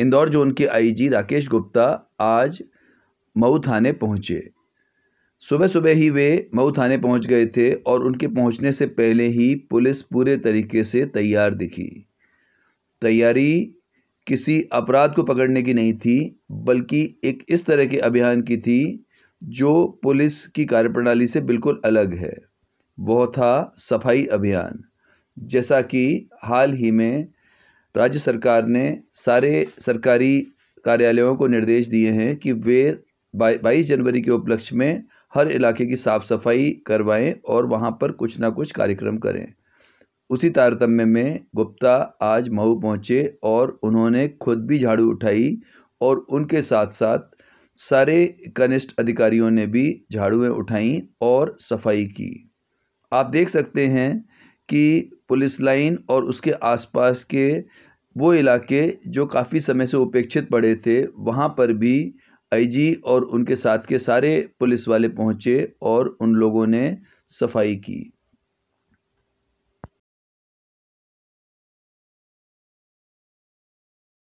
Indore zone के IG Rakesh Gupta आज मऊ थाने पहुंचे सुबह सुबह ही वे मऊ थाने पहुंच गए थे और उनके पहुंचने से पहले ही पुलिस पूरे तरीके से तैयार दिखी तैयारी किसी अपराध को पकड़ने की नहीं थी बल्कि एक इस तरह के अभियान की थी जो पुलिस की कार्यप्रणाली से बिल्कुल अलग है वह था सफाई अभियान जैसा कि हाल ही में राज्य सरकार ने सारे सरकारी कार्यालयों को निर्देश दिए हैं कि वे बाईस जनवरी के उपलक्ष्य में हर इलाके की साफ़ सफाई करवाएं और वहाँ पर कुछ ना कुछ कार्यक्रम करें उसी तारतम्य में गुप्ता आज मऊ पहुँचे और उन्होंने खुद भी झाड़ू उठाई और उनके साथ साथ सारे कनिष्ठ अधिकारियों ने भी झाड़ुएँ उठाई और सफाई की आप देख सकते हैं कि पुलिस लाइन और उसके आसपास के वो इलाके जो काफ़ी समय से उपेक्षित पड़े थे वहाँ पर भी आईजी और उनके साथ के सारे पुलिस वाले पहुँचे और उन लोगों ने सफाई की